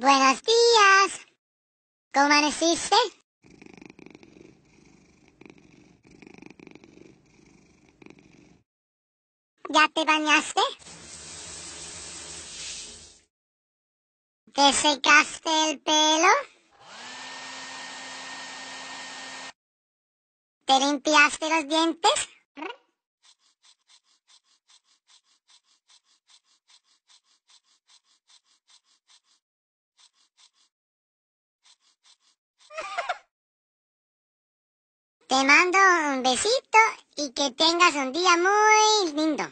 Buenos días. ¿Cómo naciste? ¿Ya te bañaste? ¿Te secaste el pelo? ¿Te limpiaste los dientes? Te mando un besito y que tengas un día muy lindo.